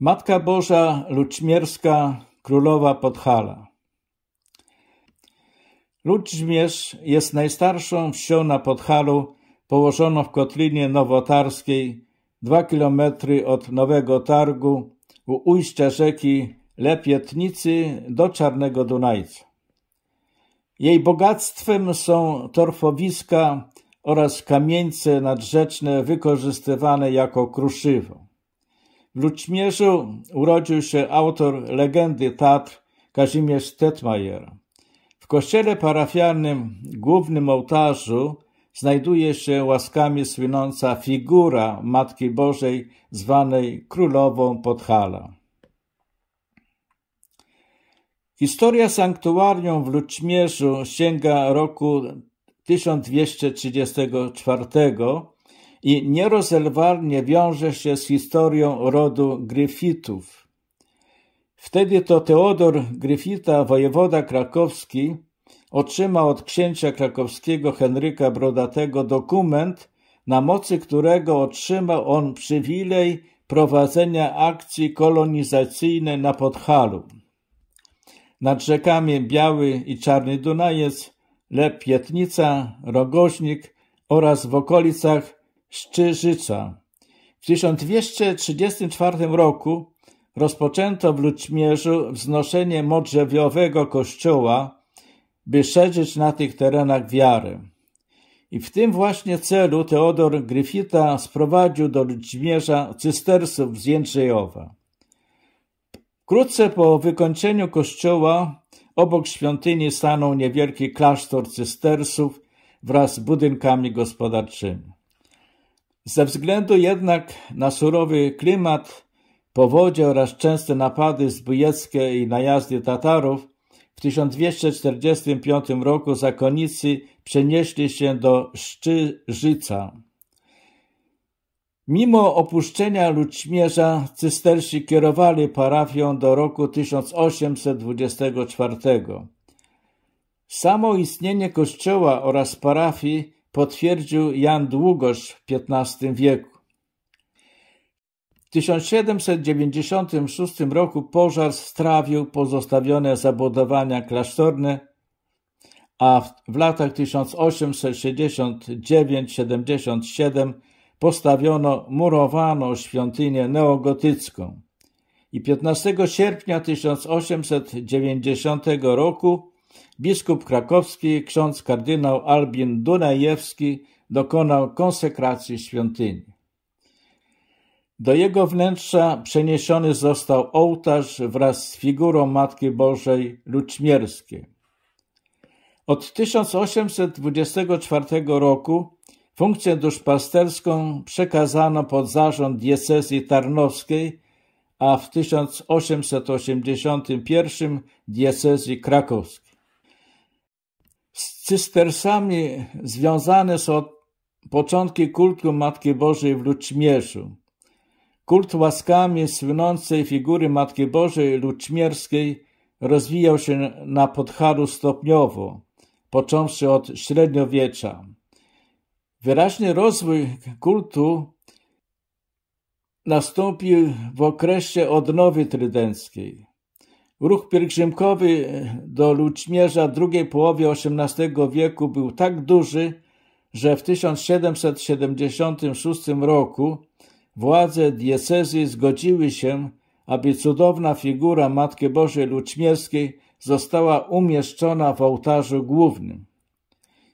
Matka Boża Ludźmierska, królowa Podhala. Ludźmierz jest najstarszą wsią na Podhalu, położoną w kotlinie nowotarskiej, dwa kilometry od Nowego Targu, u ujścia rzeki Lepietnicy do Czarnego Dunajca. Jej bogactwem są torfowiska oraz kamieńce nadrzeczne wykorzystywane jako kruszywo. W Luczmierzu urodził się autor legendy Tatr Kazimierz Tetmajer. W kościele parafialnym głównym ołtarzu znajduje się łaskami słynąca figura Matki Bożej zwanej Królową Podhala. Historia sanktuarium w Luczmierzu sięga roku 1234 i nierozerwalnie wiąże się z historią rodu Gryfitów. Wtedy to Teodor Gryfita, wojewoda krakowski, otrzymał od księcia krakowskiego Henryka Brodatego dokument, na mocy którego otrzymał on przywilej prowadzenia akcji kolonizacyjnej na Podhalu. Nad rzekami Biały i Czarny Dunajec, Lepietnica, Rogoźnik oraz w okolicach Szczyżyca. W 1234 roku rozpoczęto w Ludźmierzu wznoszenie modrzewiowego kościoła, by szerzyć na tych terenach wiary. I w tym właśnie celu Teodor Gryfita sprowadził do Ludźmierza cystersów z Jędrzejowa. Wkrótce po wykończeniu kościoła obok świątyni stanął niewielki klasztor cystersów wraz z budynkami gospodarczymi. Ze względu jednak na surowy klimat, powodzie oraz częste napady zbójeckie i najazdy Tatarów, w 1245 roku zakonnicy przenieśli się do Szczyżyca. Mimo opuszczenia Ludźmierza, cystersi kierowali parafią do roku 1824. Samo istnienie kościoła oraz parafii potwierdził Jan Długosz w XV wieku. W 1796 roku pożar strawił pozostawione zabudowania klasztorne, a w latach 1869-77 postawiono murowaną świątynię neogotycką. I 15 sierpnia 1890 roku biskup krakowski ksiądz kardynał Albin Dunajewski dokonał konsekracji świątyni. Do jego wnętrza przeniesiony został ołtarz wraz z figurą Matki Bożej Luczmierskiej. Od 1824 roku funkcję duszpasterską przekazano pod zarząd diecezji tarnowskiej, a w 1881 diecezji krakowskiej. Z cystersami związane są początki kultu Matki Bożej w Ludźmierzu. Kult łaskami słynącej figury Matki Bożej Ludźmierskiej rozwijał się na Podharu stopniowo, począwszy od średniowiecza. Wyraźny rozwój kultu nastąpił w okresie odnowy trydenckiej. Ruch pielgrzymkowy e, do Ludźmierza w drugiej połowie XVIII wieku był tak duży, że w 1776 roku władze diecezji zgodziły się, aby cudowna figura Matki Bożej Ludźmierskiej została umieszczona w ołtarzu głównym.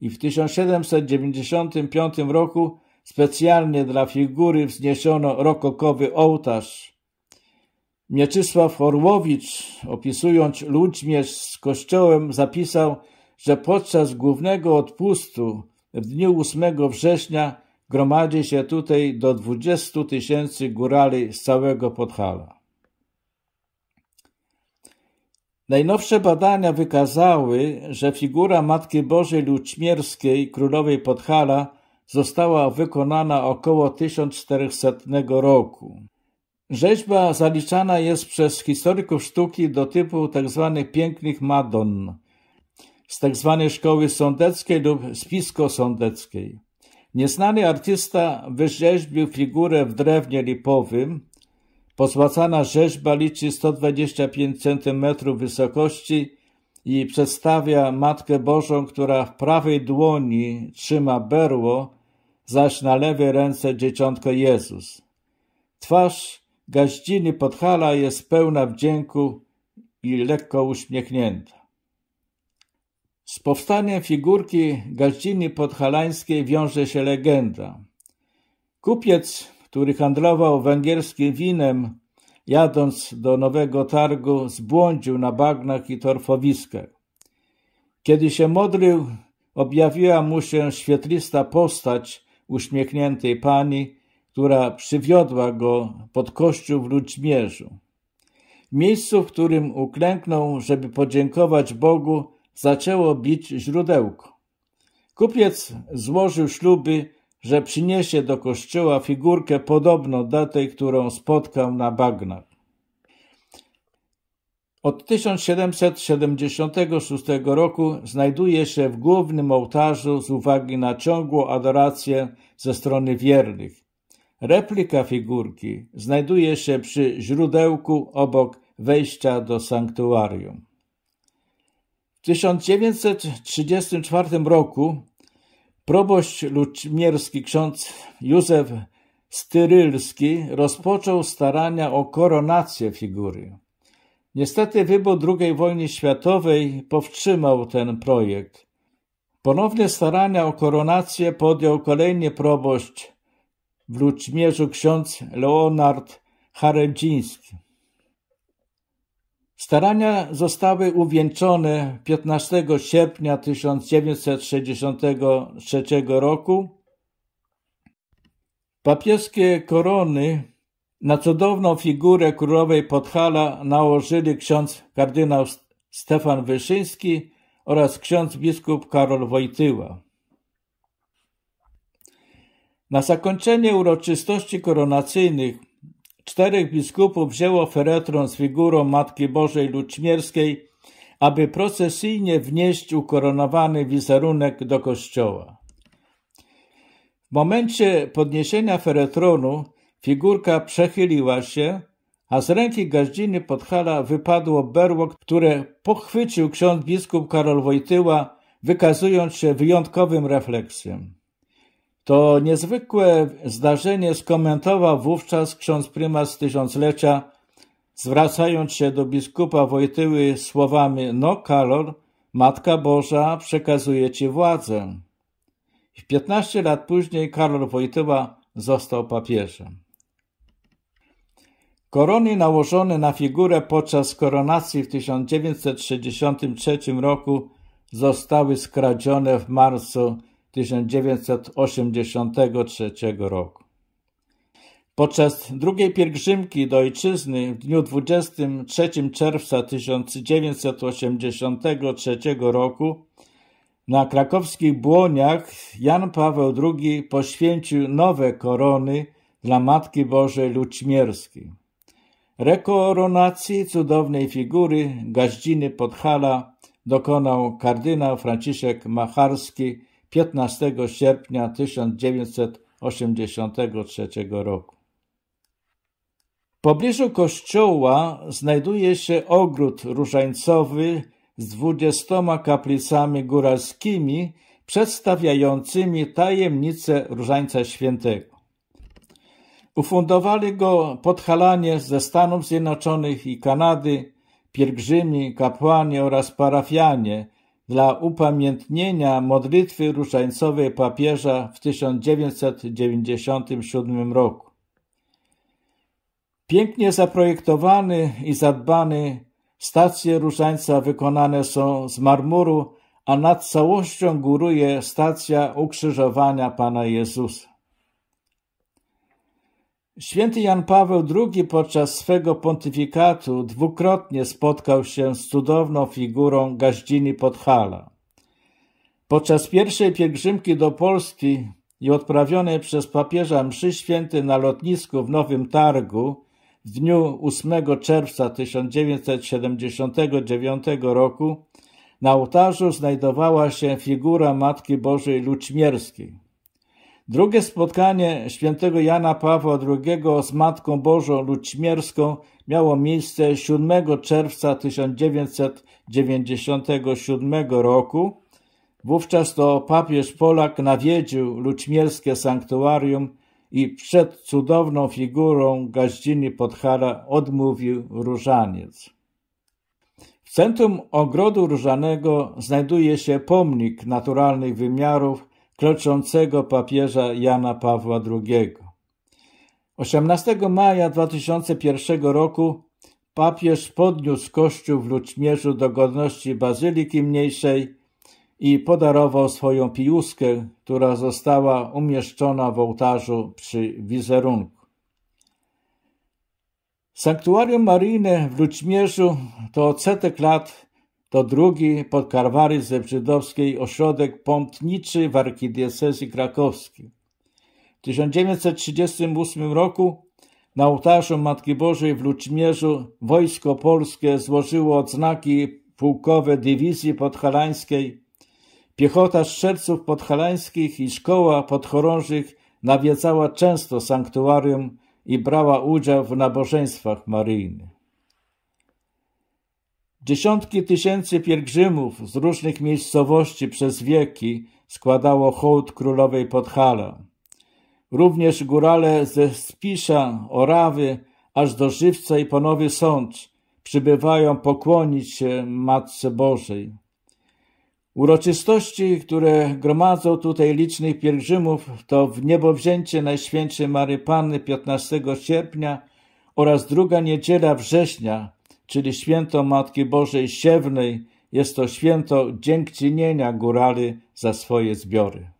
I w 1795 roku specjalnie dla figury wzniesiono rokokowy ołtarz, Mieczysław Orłowicz, opisując Ludźmierz z kościołem, zapisał, że podczas głównego odpustu w dniu 8 września gromadzi się tutaj do 20 tysięcy górali z całego Podhala. Najnowsze badania wykazały, że figura Matki Bożej Ludźmierskiej, królowej Podhala, została wykonana około 1400 roku. Rzeźba zaliczana jest przez historyków sztuki do typu tzw. Tak pięknych Madon z tzw. Tak szkoły sądeckiej lub spisko-sądeckiej. Nieznany artysta wyrzeźbił figurę w drewnie lipowym. Pozłacana rzeźba liczy 125 cm wysokości i przedstawia Matkę Bożą, która w prawej dłoni trzyma berło, zaś na lewej ręce dzieciątko Jezus. Twarz gaździny Podhala jest pełna wdzięku i lekko uśmiechnięta. Z powstaniem figurki gaździny podhalańskiej wiąże się legenda. Kupiec, który handlował węgierskim winem, jadąc do Nowego Targu, zbłądził na bagnach i torfowiskach. Kiedy się modlił, objawiła mu się świetlista postać uśmiechniętej pani, która przywiodła go pod kościół w Ludźmierzu. Miejscu, w którym uklęknął, żeby podziękować Bogu, zaczęło bić źródełko. Kupiec złożył śluby, że przyniesie do kościoła figurkę podobną do tej, którą spotkał na bagnach. Od 1776 roku znajduje się w głównym ołtarzu z uwagi na ciągłą adorację ze strony wiernych. Replika figurki znajduje się przy źródełku obok wejścia do sanktuarium. W 1934 roku proboszcz ludźmierski ksiądz Józef Styrylski rozpoczął starania o koronację figury. Niestety wybuch II wojny światowej powstrzymał ten projekt. Ponownie starania o koronację podjął kolejny proboszcz w Luczmierzu ksiądz Leonard Hareldziński. Starania zostały uwieńczone 15 sierpnia 1963 roku. Papieskie korony na cudowną figurę królowej Podhala nałożyli ksiądz kardynał Stefan Wyszyński oraz ksiądz biskup Karol Wojtyła. Na zakończenie uroczystości koronacyjnych czterech biskupów wzięło feretron z figurą Matki Bożej Ludźmierskiej, aby procesyjnie wnieść ukoronowany wizerunek do kościoła. W momencie podniesienia feretronu figurka przechyliła się, a z ręki gaździny podhala wypadło berło, które pochwycił ksiądz biskup Karol Wojtyła, wykazując się wyjątkowym refleksem. To niezwykłe zdarzenie skomentował wówczas ksiądz prymas tysiąclecia, zwracając się do biskupa Wojtyły słowami No Kalor, Matka Boża przekazuje Ci władzę. W 15 lat później Karol Wojtyła został papieżem. Korony nałożone na figurę podczas koronacji w 1963 roku zostały skradzione w marcu 1983 roku. Podczas drugiej pielgrzymki do ojczyzny w dniu 23 czerwca 1983 roku na krakowskich Błoniach Jan Paweł II poświęcił nowe korony dla Matki Bożej Ludźmierskiej. Rekoronacji cudownej figury gaździny Podhala dokonał kardynał Franciszek Macharski 15 sierpnia 1983 roku. W pobliżu kościoła znajduje się ogród różańcowy z dwudziestoma kaplicami góralskimi przedstawiającymi tajemnicę Różańca Świętego. Ufundowali go podhalanie ze Stanów Zjednoczonych i Kanady, pielgrzymi, kapłani oraz parafianie – dla upamiętnienia modlitwy ruszańcowej papieża w 1997 roku. Pięknie zaprojektowany i zadbany stacje ruszańca wykonane są z marmuru, a nad całością góruje stacja ukrzyżowania Pana Jezusa. Święty Jan Paweł II podczas swego pontyfikatu dwukrotnie spotkał się z cudowną figurą pod Podhala. Podczas pierwszej pielgrzymki do Polski i odprawionej przez papieża mszy święty na lotnisku w Nowym Targu w dniu 8 czerwca 1979 roku na ołtarzu znajdowała się figura Matki Bożej Ludźmierskiej. Drugie spotkanie świętego Jana Pawła II z Matką Bożą Ludźmierską miało miejsce 7 czerwca 1997 roku. Wówczas to papież Polak nawiedził Ludźmierskie sanktuarium i przed cudowną figurą gaździny Podhala odmówił różaniec. W centrum ogrodu różanego znajduje się pomnik naturalnych wymiarów – kroczącego papieża Jana Pawła II. 18 maja 2001 roku papież podniósł kościół w Ludźmierzu do godności Bazyliki Mniejszej i podarował swoją piłuskę, która została umieszczona w ołtarzu przy wizerunku. Sanktuarium Maryjne w Ludźmierzu to odsetek lat to drugi pod ze żydowskiej ośrodek pątniczy w arkidiecezji krakowskiej. W 1938 roku na ołtarzu Matki Bożej w Ludźmierzu wojsko polskie złożyło odznaki pułkowe dywizji podhalańskiej, piechota strzelców podhalańskich i szkoła podchorążych nawiedzała często sanktuarium i brała udział w nabożeństwach maryjnych. Dziesiątki tysięcy pielgrzymów z różnych miejscowości przez wieki składało hołd królowej Podhala. Również górale ze Spisza, Orawy, aż do Żywca i Ponowy Sącz przybywają pokłonić się Matce Bożej. Uroczystości, które gromadzą tutaj licznych pielgrzymów, to w niebowzięcie Najświętszej Mary Panny 15 sierpnia oraz druga niedziela września, czyli święto Matki Bożej Siewnej, jest to święto dziękczynienia górali za swoje zbiory.